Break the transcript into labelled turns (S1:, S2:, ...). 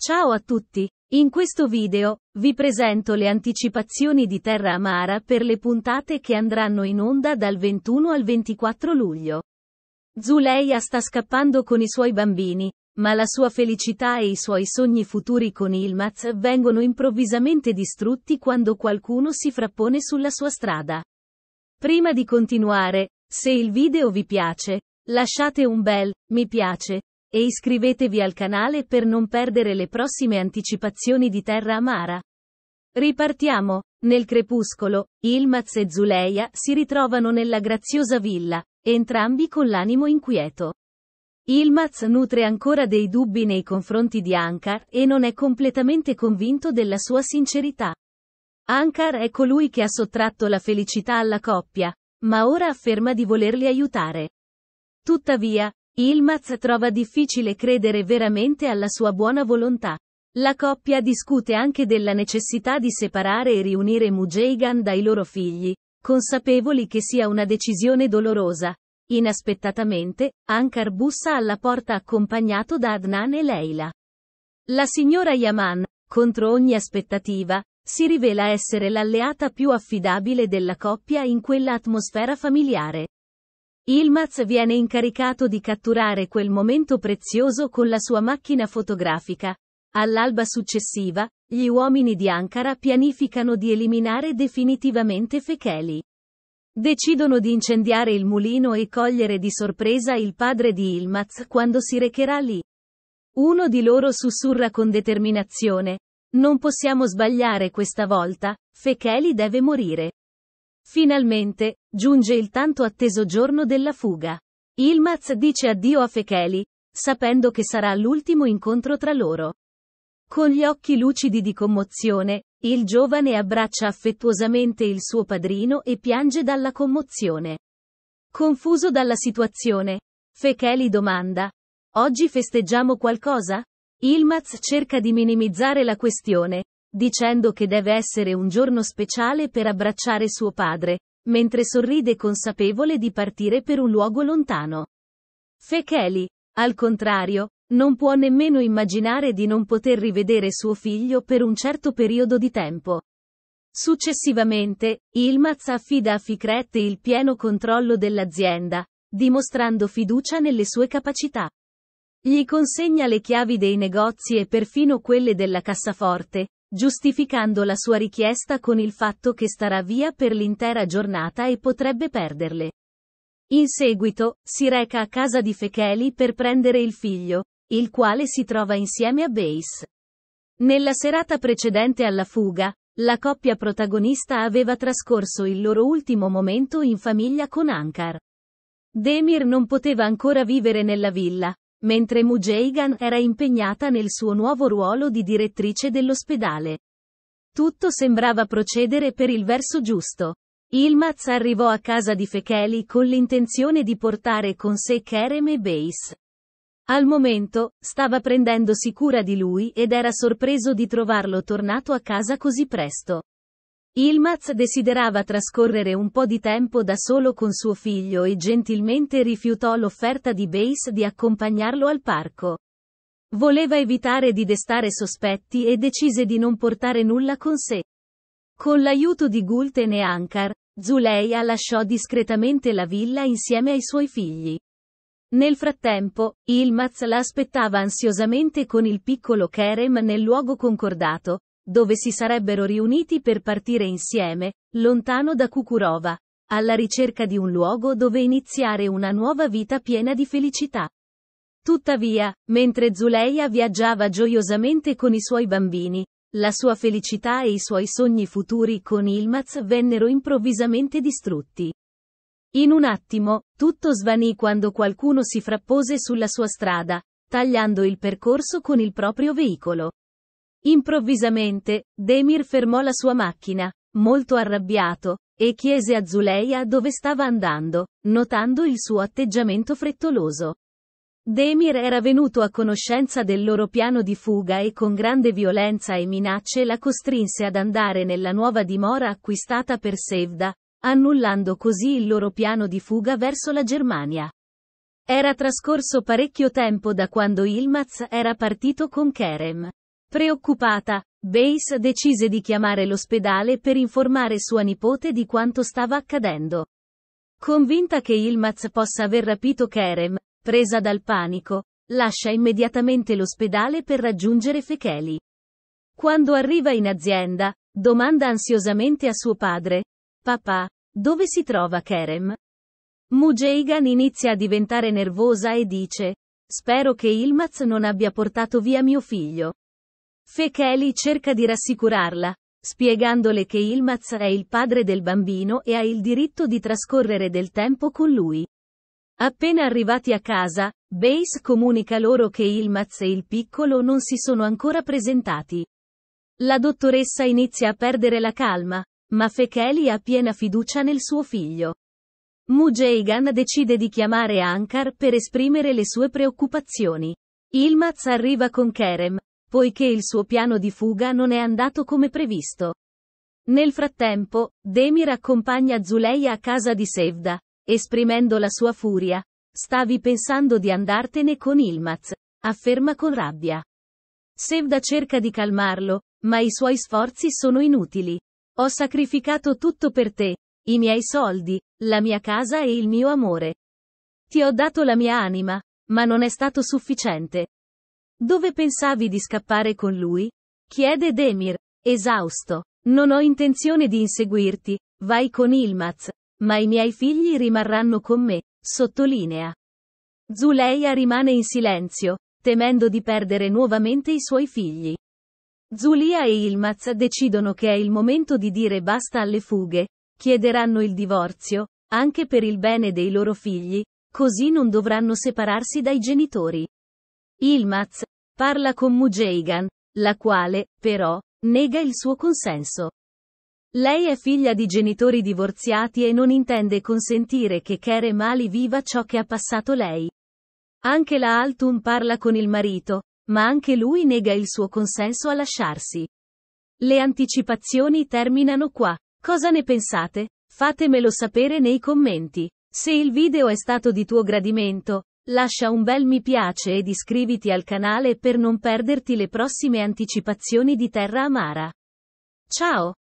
S1: Ciao a tutti! In questo video, vi presento le anticipazioni di Terra Amara per le puntate che andranno in onda dal 21 al 24 luglio. Zuleia sta scappando con i suoi bambini, ma la sua felicità e i suoi sogni futuri con Ilmaz vengono improvvisamente distrutti quando qualcuno si frappone sulla sua strada. Prima di continuare, se il video vi piace, lasciate un bel mi piace e iscrivetevi al canale per non perdere le prossime anticipazioni di Terra Amara. Ripartiamo. Nel crepuscolo, Ilmaz e Zuleia si ritrovano nella graziosa villa, entrambi con l'animo inquieto. Ilmaz nutre ancora dei dubbi nei confronti di Ankar e non è completamente convinto della sua sincerità. Ankar è colui che ha sottratto la felicità alla coppia, ma ora afferma di volerli aiutare. Tuttavia, Ilmaz trova difficile credere veramente alla sua buona volontà. La coppia discute anche della necessità di separare e riunire Mujeigan dai loro figli, consapevoli che sia una decisione dolorosa. Inaspettatamente, Ankar bussa alla porta accompagnato da Adnan e Leila. La signora Yaman, contro ogni aspettativa, si rivela essere l'alleata più affidabile della coppia in quella atmosfera familiare. Ilmaz viene incaricato di catturare quel momento prezioso con la sua macchina fotografica. All'alba successiva, gli uomini di Ankara pianificano di eliminare definitivamente Fecheli. Decidono di incendiare il mulino e cogliere di sorpresa il padre di Ilmaz quando si recherà lì. Uno di loro sussurra con determinazione. Non possiamo sbagliare questa volta, Fecheli deve morire. Finalmente, giunge il tanto atteso giorno della fuga. Ilmaz dice addio a Fekeli, sapendo che sarà l'ultimo incontro tra loro. Con gli occhi lucidi di commozione, il giovane abbraccia affettuosamente il suo padrino e piange dalla commozione. Confuso dalla situazione, Fekeli domanda: Oggi festeggiamo qualcosa? Ilmaz cerca di minimizzare la questione, dicendo che deve essere un giorno speciale per abbracciare suo padre, mentre sorride consapevole di partire per un luogo lontano. Fekeli, al contrario, non può nemmeno immaginare di non poter rivedere suo figlio per un certo periodo di tempo. Successivamente, Ilmaz affida a Fikret il pieno controllo dell'azienda, dimostrando fiducia nelle sue capacità. Gli consegna le chiavi dei negozi e perfino quelle della cassaforte, giustificando la sua richiesta con il fatto che starà via per l'intera giornata e potrebbe perderle. In seguito, si reca a casa di Fecheli per prendere il figlio, il quale si trova insieme a Base. Nella serata precedente alla fuga, la coppia protagonista aveva trascorso il loro ultimo momento in famiglia con Ankar. Demir non poteva ancora vivere nella villa, mentre Mujeigan era impegnata nel suo nuovo ruolo di direttrice dell'ospedale. Tutto sembrava procedere per il verso giusto. Ilmaz arrivò a casa di Fekeli con l'intenzione di portare con sé Kerem e Base. Al momento, stava prendendosi cura di lui ed era sorpreso di trovarlo tornato a casa così presto. Ilmaz desiderava trascorrere un po' di tempo da solo con suo figlio e gentilmente rifiutò l'offerta di Base di accompagnarlo al parco. Voleva evitare di destare sospetti e decise di non portare nulla con sé. Con l'aiuto di Gulten e Ankar, Zuleia lasciò discretamente la villa insieme ai suoi figli. Nel frattempo, Ilmaz la aspettava ansiosamente con il piccolo Kerem nel luogo concordato, dove si sarebbero riuniti per partire insieme, lontano da Kukurova, alla ricerca di un luogo dove iniziare una nuova vita piena di felicità. Tuttavia, mentre Zuleia viaggiava gioiosamente con i suoi bambini, la sua felicità e i suoi sogni futuri con Ilmaz vennero improvvisamente distrutti. In un attimo, tutto svanì quando qualcuno si frappose sulla sua strada, tagliando il percorso con il proprio veicolo. Improvvisamente, Demir fermò la sua macchina, molto arrabbiato, e chiese a Zuleia dove stava andando, notando il suo atteggiamento frettoloso. Demir era venuto a conoscenza del loro piano di fuga e con grande violenza e minacce la costrinse ad andare nella nuova dimora acquistata per Sevda, annullando così il loro piano di fuga verso la Germania. Era trascorso parecchio tempo da quando Ilmaz era partito con Kerem. Preoccupata, Base decise di chiamare l'ospedale per informare sua nipote di quanto stava accadendo. Convinta che Ilmaz possa aver rapito Kerem, presa dal panico, lascia immediatamente l'ospedale per raggiungere Fecheli. Quando arriva in azienda, domanda ansiosamente a suo padre, Papà, dove si trova Kerem? Mujeigan inizia a diventare nervosa e dice, Spero che Ilmaz non abbia portato via mio figlio. Fekeli cerca di rassicurarla, spiegandole che Ilmaz è il padre del bambino e ha il diritto di trascorrere del tempo con lui. Appena arrivati a casa, Base comunica loro che Ilmaz e il piccolo non si sono ancora presentati. La dottoressa inizia a perdere la calma, ma Fekeli ha piena fiducia nel suo figlio. Mujeigan decide di chiamare Ankar per esprimere le sue preoccupazioni. Ilmaz arriva con Kerem, poiché il suo piano di fuga non è andato come previsto. Nel frattempo, Demir accompagna Zuleia a casa di Sevda, esprimendo la sua furia. Stavi pensando di andartene con Ilmaz, afferma con rabbia. Sevda cerca di calmarlo, ma i suoi sforzi sono inutili. Ho sacrificato tutto per te, i miei soldi, la mia casa e il mio amore. Ti ho dato la mia anima, ma non è stato sufficiente. Dove pensavi di scappare con lui? chiede Demir, esausto. Non ho intenzione di inseguirti, vai con Ilmaz, ma i miei figli rimarranno con me, sottolinea. Zuleia rimane in silenzio, temendo di perdere nuovamente i suoi figli. Zulia e Ilmaz decidono che è il momento di dire basta alle fughe, chiederanno il divorzio, anche per il bene dei loro figli, così non dovranno separarsi dai genitori. Ilmaz parla con Mujeigan, la quale, però, nega il suo consenso. Lei è figlia di genitori divorziati e non intende consentire che Kere Mali viva ciò che ha passato lei. Anche la Altun parla con il marito, ma anche lui nega il suo consenso a lasciarsi. Le anticipazioni terminano qua. Cosa ne pensate? Fatemelo sapere nei commenti. Se il video è stato di tuo gradimento, Lascia un bel mi piace ed iscriviti al canale per non perderti le prossime anticipazioni di Terra Amara. Ciao!